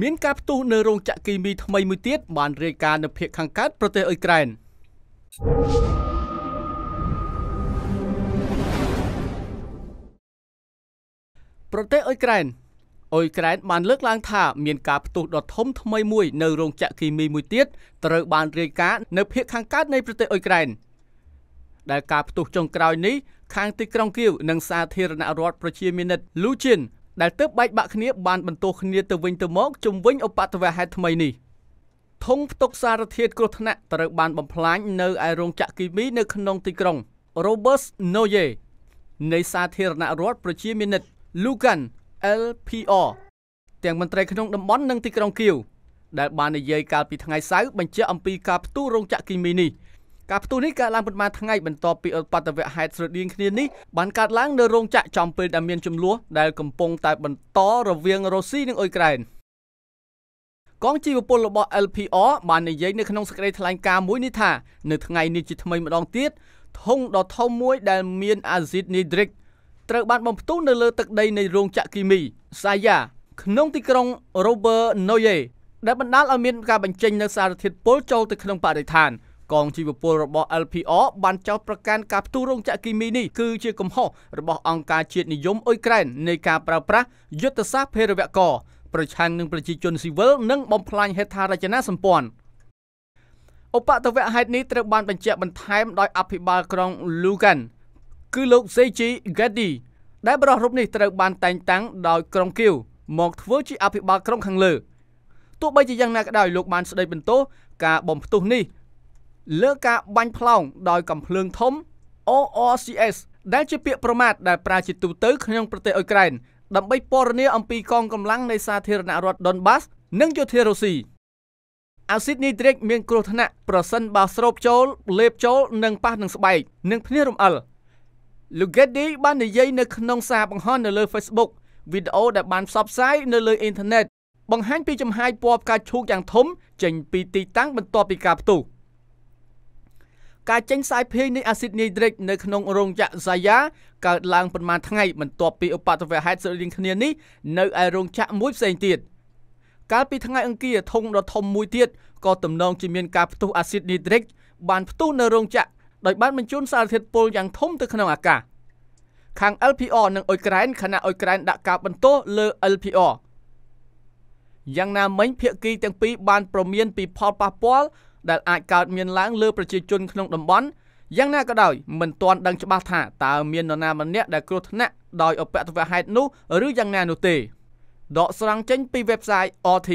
មានការផ្ទុះនៅរោងចក្រគីមីថ្មីមួយទៀតបានរាយការណ៍នៅភូមិខាងកើតប្រទេសអ៊ុយក្រែនប្រទេសអ៊ុយក្រែនអ៊ុយក្រែនបានលើកឡើងថាមានការផ្ទុះដ៏ធំថ្មីមួយនៅរោងចក្រគីមីមួយទៀតត្រូវបានរាយការណ៍នៅភូមិខាងកើតនៃប្រទេសអ៊ុយក្រែនដែលការផ្ទុះចុងក្រោយនេះខាងទីក្រុងគៀវនិងសាធារណរដ្ឋប្រជាមានិតលូជិនដែលទើបបែកបាក់គ្នាបានបន្ទោសគ្នាទៅវិញទៅមកជំវិញឧបតវហេតុថ្មីនេះធុងផ្ទុកសារធាតុគ្រោះថ្នាក់ត្រូវ បានបំផ្លាញនៅឯរោងចក្រគីមី នៅក្នុងទីក្រុង Robert Noye នៃសាធារណរដ្ឋប្រជាមានិត Lucan LPR ទាំងមន្ត្រីក្នុងតំបន់និងទីក្រុងគៀវដែលបាននិយាយកាលពីថ្ងៃសៅរ៍បញ្ជាក់អំពីការផ្ទុះរោងចក្រគីមីនេះការផ្ទុះនេះកើតឡើងប៉ុន្មានថ្ងៃបន្ទាប់ពីឧបតវហេតុស្រដៀងគ្នានេះបានកើតឡើងនៅរោងចក្រចំពេលដែលមានចំនួនដែលកំពុងតែបន្តរវាងរុស្ស៊ីនិងអ៊ុយក្រែនកងជីវពលរបស់ LPR បាននិយាយនៅក្នុងសេចក្តីថ្លែងការណ៍មួយនេះថា នៅថ្ងៃនេះជាថ្មីម្ដងទៀតធុងដ៏ធំមួយដែលមានអាស៊ីតនីដ្រិកត្រូវបានបំផ្ទុះនៅលើទឹកដីនៃរោងចក្រគីមី Saya ក្នុងទីក្រុង Robert Noye ដែលបណ្ដាលឲ្យមានការបញ្ចេញនូវសារធាតុពុលចូលទៅក្នុងបរិស្ថាន។កងជីវពលរបស់ LPR បានចោទប្រកាន់ការផ្ទុះរោងចក្រគីមីនេះគឺជាកំហុសរបស់អង្គការជាតិនិយមអ៊ុយក្រែននៃការប្រើប្រាស់យុទ្ធសាស្ត្រភេរវកប្រឆាំងនឹងប្រជាជនស៊ីវិលនិងបំផ្លាញហេដ្ឋារចនាសម្ព័ន្ធឧបតវៈហេតុនេះត្រូវបានបញ្ជាក់បន្ថែមដោយអភិបាលក្រុង Lugan គឺលោក Seiji Gaddi ដែលបរិះរូបនេះត្រូវបានតែងតាំងដោយក្រុងគៀវមកធ្វើជាអភិបាលក្រុងខាងលើទោះបីជាយ៉ាងណាក៏ដោយលោកបានស្ដីបន្ទោសការបំផ្ទុះនេះលើការបាញ់ផ្លោងដោយកំភ្លើងធំ ORCS ដែលជាពាក្យប្រមាថដែលប្រើជាទូទៅក្នុងប្រទេសអ៊ុយក្រែនដើម្បីពណ៌នាអំពីកងកម្លាំងនៃសាធារណរដ្ឋ Donbas និងយោធារុស្ស៊ីអាស៊ីតនីត្រិកមានគ្រោះថ្នាក់ប្រសិនបើស្រូបចូលលេបចូលនិងប៉ះនឹងស្បែកនិងភ្នារំអិល Lugetti បាននិយាយនៅក្នុងសារបង្ហោះនៅលើ Facebook វីដេអូដែលបានផ្សព្វផ្សាយនៅលើអ៊ីនធឺណិតបង្ហាញពីចំហាយពណ៌ផ្កាឈូកយ៉ាងធំ ចេញពីទីតាំងបន្ទាប់ពីការផ្ទុះ។ការចេញផ្សាយភាគនៃអាស៊ីតនីត្រិកនៅក្នុងរោងចក្រ Zaya កើតឡើងប្រមាណថ្ងៃបន្ទាប់ពីឧបទ្ទវហេតុស្រដៀងគ្នានេះនៅឯរោងចក្រមួយផ្សេងទៀតកាលពីថ្ងៃអង្គារធុងដ៏ធំមួយទៀតក៏ទំនងជាមានការផ្ទុះអាស៊ីតនីត្រិកបានផ្ទុះនៅរោងចក្រដោយបានបញ្ជូនសារធាតុពុលយ៉ាងធំទៅក្នុងអាកាសខាង LPR និងអ៊ុយក្រែនខណៈអ៊ុយក្រែនដាក់ការបន្ទោសលើ LPR យ៉ាងណាមិញភាគីទាំងពីរបានប្រមានពីផលប៉ះពាល់ដែលអាចកើតមានឡើងលើប្រជាជនក្នុងតំបន់យ៉ាងណាក៏ដោយមិនទាន់ដឹងច្បាស់ថាតើមាននរណាម្នាក់ដែលគ្រោះថ្នាក់ដោយអពតវហេតុនោះឬយ៉ាងណានោះទេដកស្រង់ចេញពី website OT